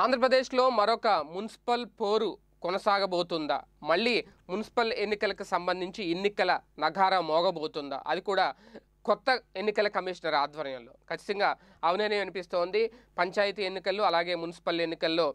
ఆంధ్రప్రదేశ్లో మరొక మున్సిపల్ పోరు కొనసాగబోతుందా మళ్ళీ మున్సిపల్ ఎన్నికలకు సంబంధించి ఎన్నికల నగార మోగబోతుందా అది కూడా కొత్త ఎన్నికల కమిషనర్ ఆధ్వర్యంలో ఖచ్చితంగా అవుననే అనిపిస్తోంది పంచాయతీ ఎన్నికల్లో అలాగే మున్సిపల్ ఎన్నికల్లో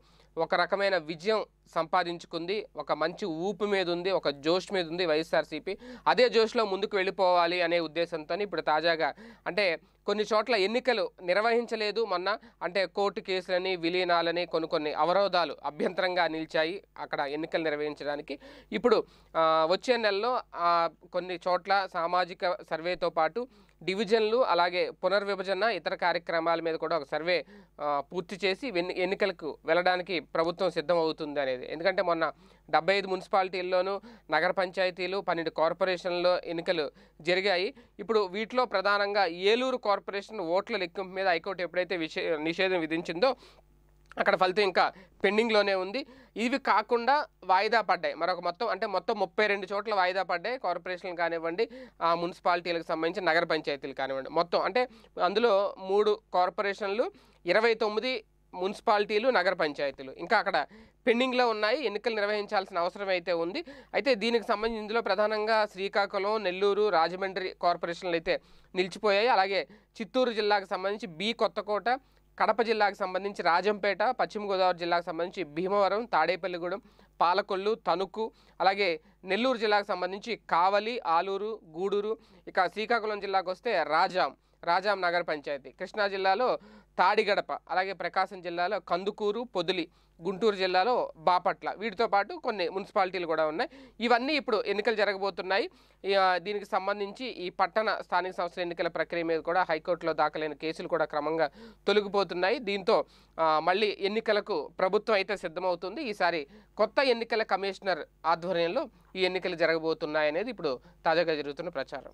ఒక రకమైన విజయం సంపాదించుకుంది ఒక మంచి ఊపు మీద ఉంది ఒక జోష్ మీద ఉంది వైఎస్ఆర్సీపీ అదే జోష్లో ముందుకు వెళ్ళిపోవాలి అనే ఉద్దేశంతో ఇప్పుడు తాజాగా అంటే కొన్ని చోట్ల ఎన్నికలు నిర్వహించలేదు మొన్న అంటే కోర్టు కేసులని విలీనాలని కొన్ని కొన్ని అవరోధాలు అభ్యంతరంగా నిలిచాయి అక్కడ ఎన్నికలు నిర్వహించడానికి ఇప్పుడు వచ్చే నెలలో కొన్ని చోట్ల సామాజిక సర్వేతో పాటు డివిజన్లు అలాగే పునర్విభజన ఇతర కార్యక్రమాల మీద కూడా ఒక సర్వే పూర్తి చేసి ఎన్నికలకు వెళ్ళడానికి ప్రభుత్వం సిద్ధం అవుతుంది అనేది ఎందుకంటే మొన్న డెబ్బై ఐదు మున్సిపాలిటీల్లోనూ నగర పంచాయతీలు పన్నెండు కార్పొరేషన్లో ఎన్నికలు జరిగాయి ఇప్పుడు వీటిలో ప్రధానంగా ఏలూరు కార్పొరేషన్ ఓట్ల లెక్కింపు మీద హైకోర్టు ఎప్పుడైతే నిషేధం విధించిందో అక్కడ ఫలితం ఇంకా పెండింగ్లోనే ఉంది ఇవి కాకుండా వాయిదా పడ్డాయి మరొక మొత్తం అంటే మొత్తం ముప్పై రెండు చోట్ల వాయిదా పడ్డాయి కార్పొరేషన్లు కానివ్వండి ఆ మున్సిపాలిటీలకు సంబంధించి నగర పంచాయతీలు కానివ్వండి మొత్తం అంటే అందులో మూడు కార్పొరేషన్లు ఇరవై తొమ్మిది మున్సిపాలిటీలు నగర పంచాయతీలు ఇంకా అక్కడ పెండింగ్లో ఉన్నాయి ఎన్నికలు నిర్వహించాల్సిన అవసరం అయితే ఉంది అయితే దీనికి సంబంధించి ఇందులో ప్రధానంగా శ్రీకాకుళం నెల్లూరు రాజమండ్రి కార్పొరేషన్లు అయితే నిలిచిపోయాయి అలాగే చిత్తూరు జిల్లాకు సంబంధించి బి కొత్తకోట కడప జిల్లాకు సంబంధించి రాజంపేట పశ్చిమ గోదావరి జిల్లాకు సంబంధించి భీమవరం తాడేపల్లిగూడెం పాలకొల్లు తణుకు అలాగే నెల్లూరు జిల్లాకు సంబంధించి కావలి ఆలూరు గూడూరు ఇక శ్రీకాకుళం జిల్లాకు వస్తే రాజాం రాజాం నగర పంచాయతీ కృష్ణా జిల్లాలో తాడిగడప అలాగే ప్రకాశం జిల్లాలో కందుకూరు పొదులి గుంటూరు జిల్లాలో బాపట్ల వీటితో పాటు కొన్ని మున్సిపాలిటీలు కూడా ఉన్నాయి ఇవన్నీ ఇప్పుడు ఎన్నికలు జరగబోతున్నాయి దీనికి సంబంధించి ఈ పట్టణ స్థానిక సంస్థల ఎన్నికల ప్రక్రియ మీద కూడా హైకోర్టులో దాఖలైన కేసులు కూడా క్రమంగా తొలగిపోతున్నాయి దీంతో మళ్ళీ ఎన్నికలకు ప్రభుత్వం అయితే సిద్ధమవుతుంది ఈసారి కొత్త ఎన్నికల కమిషనర్ ఆధ్వర్యంలో ఈ ఎన్నికలు జరగబోతున్నాయి అనేది ఇప్పుడు తాజాగా జరుగుతున్న ప్రచారం